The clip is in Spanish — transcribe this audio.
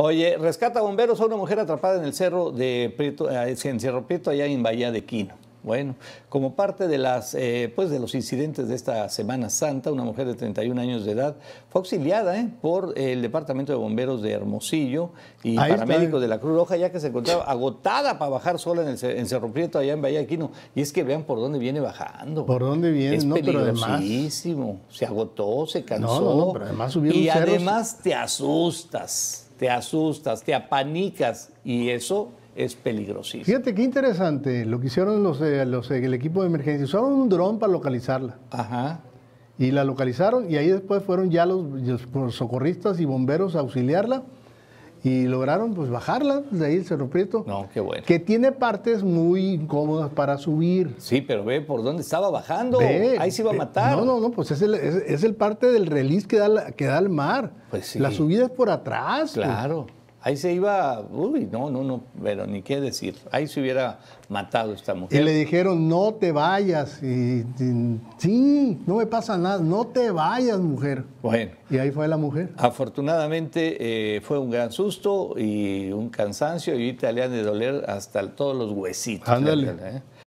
Oye, rescata bomberos a una mujer atrapada en el cerro de Prieto, ah, en Cerro Prieto, allá en Bahía de Quino. Bueno, como parte de, las, eh, pues de los incidentes de esta Semana Santa, una mujer de 31 años de edad fue auxiliada eh, por el Departamento de Bomberos de Hermosillo y paramédicos eh. de la Cruz Roja, ya que se encontraba agotada para bajar sola en, el, en Cerro Prieto, allá en Bahía de Quino. Y es que vean por dónde viene bajando. ¿Por dónde viene? Es no, peligrosísimo. Se agotó, se cansó. Y además te asustas te asustas, te apanicas y eso es peligrosísimo. Fíjate qué interesante lo que hicieron los, eh, eh, el equipo de emergencia. Usaron un dron para localizarla. Ajá. Y la localizaron y ahí después fueron ya los socorristas y bomberos a auxiliarla y lograron pues bajarla de ahí el Cerro No, qué bueno. Que tiene partes muy incómodas para subir. Sí, pero ve por dónde estaba bajando. ahí se iba a matar. No, no, no, pues es el, es, el parte del release que da, que da el mar. Pues sí. La subida es por atrás. Pues. Claro. Ahí se iba, uy, no, no, no, pero ni qué decir. Ahí se hubiera matado esta mujer. Y le dijeron, no te vayas. Y, sí, no me pasa nada, no te vayas, mujer. Bueno. Y ahí fue la mujer. Afortunadamente eh, fue un gran susto y un cansancio y ahorita le han de doler hasta todos los huesitos. Ándale. ¿eh?